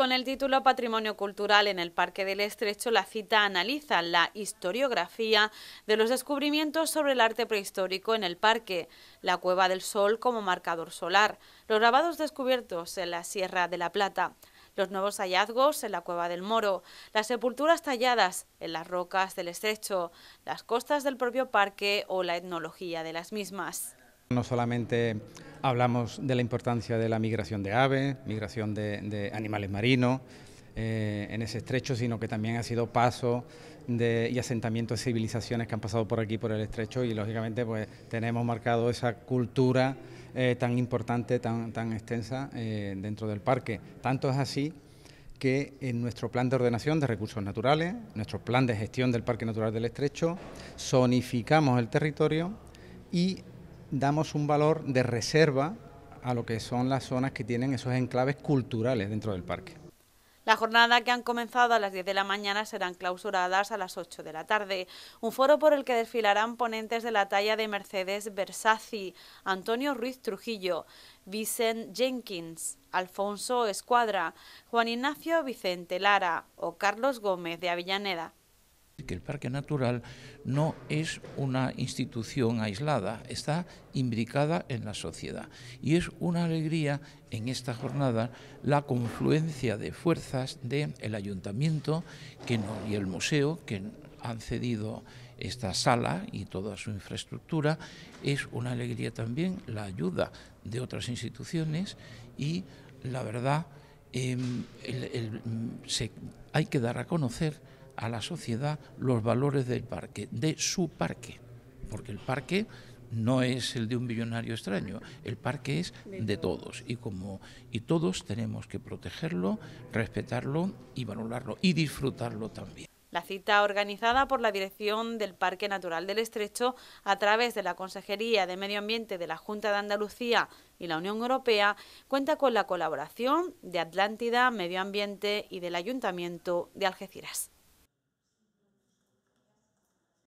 Con el título Patrimonio Cultural en el Parque del Estrecho, la cita analiza la historiografía de los descubrimientos sobre el arte prehistórico en el parque, la Cueva del Sol como marcador solar, los grabados descubiertos en la Sierra de la Plata, los nuevos hallazgos en la Cueva del Moro, las sepulturas talladas en las rocas del estrecho, las costas del propio parque o la etnología de las mismas. No solamente hablamos de la importancia de la migración de aves, migración de, animales marinos eh, en ese estrecho, sino que también ha sido paso de, y asentamiento de civilizaciones que han pasado por aquí, por el estrecho, y lógicamente pues tenemos marcado esa cultura eh, tan importante, tan, tan extensa eh, dentro del parque. Tanto es así que en nuestro plan de ordenación de recursos naturales, nuestro plan de gestión del Parque Natural del Estrecho, zonificamos el territorio y damos un valor de reserva a lo que son las zonas que tienen esos enclaves culturales dentro del parque. La jornada que han comenzado a las 10 de la mañana serán clausuradas a las 8 de la tarde. Un foro por el que desfilarán ponentes de la talla de Mercedes Versace, Antonio Ruiz Trujillo, Vicent Jenkins, Alfonso Escuadra, Juan Ignacio Vicente Lara o Carlos Gómez de Avellaneda que el Parque Natural no es una institución aislada, está imbricada en la sociedad. Y es una alegría en esta jornada la confluencia de fuerzas del ayuntamiento y el museo que han cedido esta sala y toda su infraestructura. Es una alegría también la ayuda de otras instituciones y la verdad em, hay que dar a conocer a la sociedad los valores del parque, de su parque, porque el parque no es el de un millonario extraño, el parque es de todos y como y todos tenemos que protegerlo, respetarlo y valorarlo y disfrutarlo también. La cita organizada por la Dirección del Parque Natural del Estrecho a través de la Consejería de Medio Ambiente de la Junta de Andalucía y la Unión Europea cuenta con la colaboración de Atlántida, Medio Ambiente y del Ayuntamiento de Algeciras.